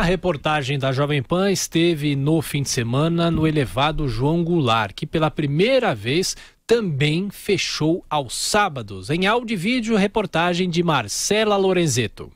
A reportagem da Jovem Pan esteve no fim de semana no elevado João Goulart, que pela primeira vez também fechou aos sábados. Em áudio e vídeo, reportagem de Marcela Lorenzeto.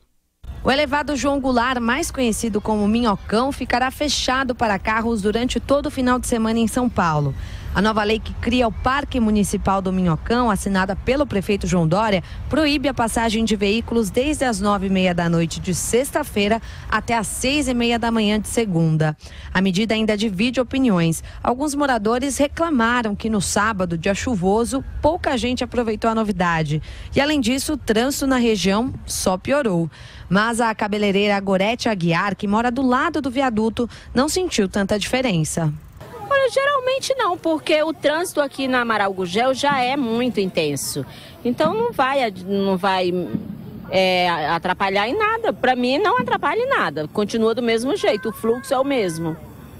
O elevado João Goulart, mais conhecido como Minhocão, ficará fechado para carros durante todo o final de semana em São Paulo. A nova lei que cria o Parque Municipal do Minhocão, assinada pelo prefeito João Dória, proíbe a passagem de veículos desde as nove e meia da noite de sexta-feira até as seis e meia da manhã de segunda. A medida ainda divide opiniões. Alguns moradores reclamaram que no sábado, dia chuvoso, pouca gente aproveitou a novidade. E além disso, o trânsito na região só piorou. Mas a cabeleireira Gorete Aguiar, que mora do lado do viaduto, não sentiu tanta diferença geralmente não, porque o trânsito aqui na Amaral Gugel já é muito intenso. Então não vai, não vai é, atrapalhar em nada. Para mim não atrapalha em nada. Continua do mesmo jeito, o fluxo é o mesmo.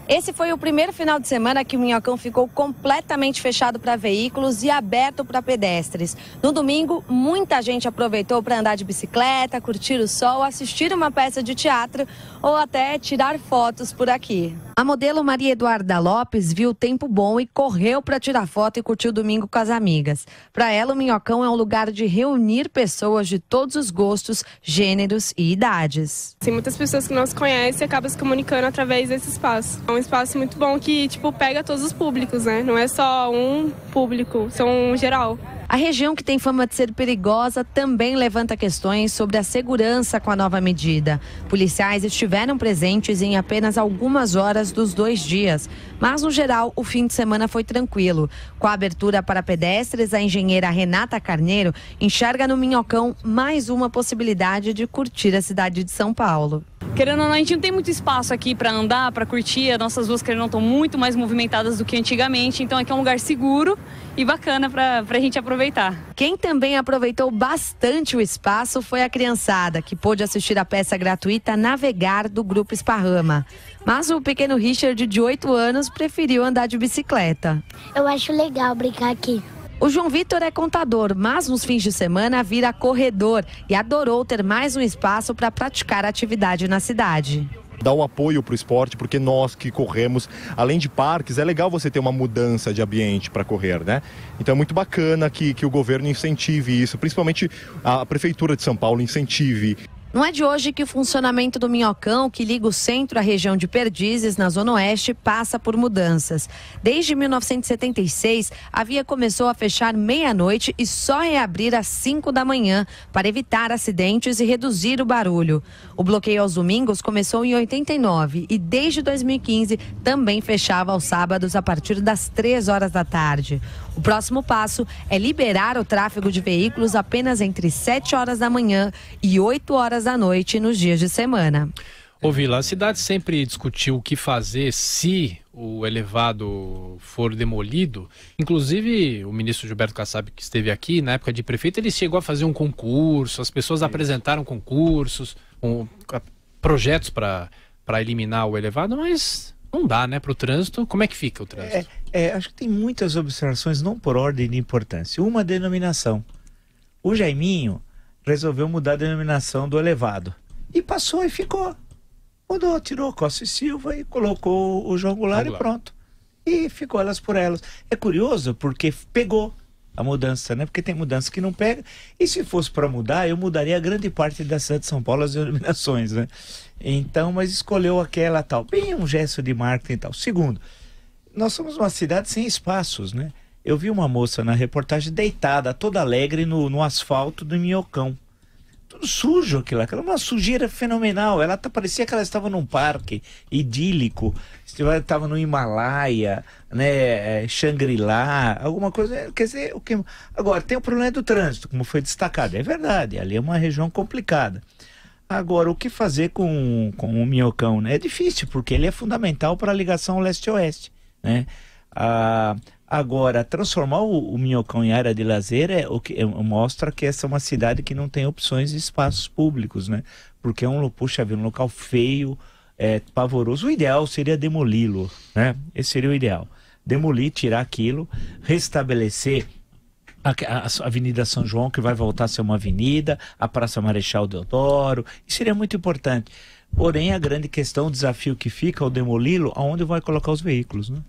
Esse foi o primeiro final de semana que o Minhocão ficou completamente fechado para veículos e aberto para pedestres. No domingo, muita gente aproveitou para andar de bicicleta, curtir o sol, assistir uma peça de teatro ou até tirar fotos por aqui. A modelo Maria Eduarda Lopes viu o tempo bom e correu para tirar foto e curtir o domingo com as amigas. Para ela, o Minhocão é um lugar de reunir pessoas de todos os gostos, gêneros e idades. Tem muitas pessoas que não se conhecem e acabam se comunicando através desse espaço. É um espaço muito bom que, tipo, pega todos os públicos, né? Não é só um público, são um geral. A região que tem fama de ser perigosa também levanta questões sobre a segurança com a nova medida. Policiais estiveram presentes em apenas algumas horas dos dois dias, mas no geral o fim de semana foi tranquilo. Com a abertura para pedestres, a engenheira Renata Carneiro enxerga no Minhocão mais uma possibilidade de curtir a cidade de São Paulo. Querendo ou não, a gente não tem muito espaço aqui para andar, para curtir. As nossas ruas, querendo ou não, estão muito mais movimentadas do que antigamente. Então aqui é um lugar seguro e bacana para a gente aproveitar. Quem também aproveitou bastante o espaço foi a criançada, que pôde assistir a peça gratuita Navegar do Grupo Esparrama. Mas o pequeno Richard, de 8 anos, preferiu andar de bicicleta. Eu acho legal brincar aqui. O João Vitor é contador, mas nos fins de semana vira corredor e adorou ter mais um espaço para praticar atividade na cidade dar o apoio para o esporte, porque nós que corremos, além de parques, é legal você ter uma mudança de ambiente para correr, né? Então é muito bacana que, que o governo incentive isso, principalmente a Prefeitura de São Paulo incentive. Não é de hoje que o funcionamento do Minhocão, que liga o centro à região de Perdizes, na Zona Oeste, passa por mudanças. Desde 1976, a via começou a fechar meia-noite e só reabrir às 5 da manhã para evitar acidentes e reduzir o barulho. O bloqueio aos domingos começou em 89 e desde 2015 também fechava aos sábados a partir das 3 horas da tarde. O próximo passo é liberar o tráfego de veículos apenas entre 7 horas da manhã e 8 horas da noite nos dias de semana. Ô Vila, a cidade sempre discutiu o que fazer se o elevado for demolido. Inclusive, o ministro Gilberto Kassab, que esteve aqui na época de prefeito, ele chegou a fazer um concurso, as pessoas apresentaram concursos, um, projetos para eliminar o elevado, mas não dá, né, para o trânsito. Como é que fica o trânsito? É é, acho que tem muitas observações, não por ordem de importância. Uma denominação. O Jaiminho resolveu mudar a denominação do elevado. E passou e ficou. Mudou, tirou Costa e Silva e colocou o João Goulart e pronto. E ficou elas por elas. É curioso porque pegou a mudança, né? Porque tem mudança que não pega. E se fosse para mudar, eu mudaria grande parte da cidade de São Paulo as denominações, né? Então, mas escolheu aquela tal. Bem um gesto de marketing e tal. Segundo, nós somos uma cidade sem espaços, né? Eu vi uma moça na reportagem deitada, toda alegre, no, no asfalto do Minhocão. Tudo sujo aquilo, aquela é uma sujeira fenomenal. Ela tá, parecia que ela estava num parque idílico, estava no Himalaia, né, é, Shangri-La, alguma coisa. Quer dizer, o que... agora tem o problema do trânsito, como foi destacado. É verdade, ali é uma região complicada. Agora, o que fazer com, com o minhocão? Né? É difícil, porque ele é fundamental para a ligação leste-oeste né? Ah, agora, transformar o, o Minhocão em área de lazer é o que é, mostra que essa é uma cidade que não tem opções de espaços públicos, né? Porque é um, puxa um local feio, é, pavoroso. O ideal seria demoli-lo, né? Esse seria o ideal. Demolir, tirar aquilo, restabelecer a, a, Avenida São João, que vai voltar a ser uma avenida, a Praça Marechal Deodoro, isso seria muito importante. Porém, a grande questão, o desafio que fica ao demoli-lo, aonde vai colocar os veículos, né?